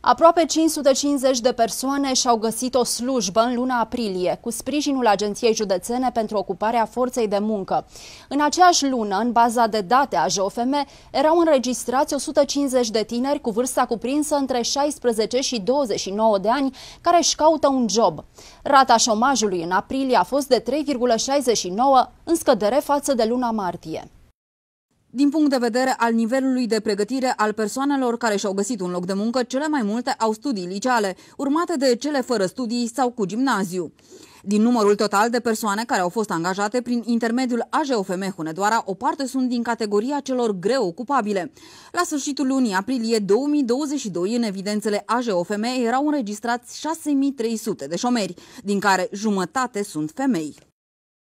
Aproape 550 de persoane și-au găsit o slujbă în luna aprilie, cu sprijinul Agenției Județene pentru Ocuparea Forței de Muncă. În aceeași lună, în baza de date a JOFM, erau înregistrați 150 de tineri cu vârsta cuprinsă între 16 și 29 de ani, care își caută un job. Rata șomajului în aprilie a fost de 3,69, în scădere față de luna martie. Din punct de vedere al nivelului de pregătire al persoanelor care și-au găsit un loc de muncă, cele mai multe au studii liceale, urmate de cele fără studii sau cu gimnaziu. Din numărul total de persoane care au fost angajate prin intermediul AJOFM Hunedoara, o parte sunt din categoria celor greu ocupabile. La sfârșitul lunii aprilie 2022, în evidențele AJOFM erau înregistrați 6300 de șomeri, din care jumătate sunt femei.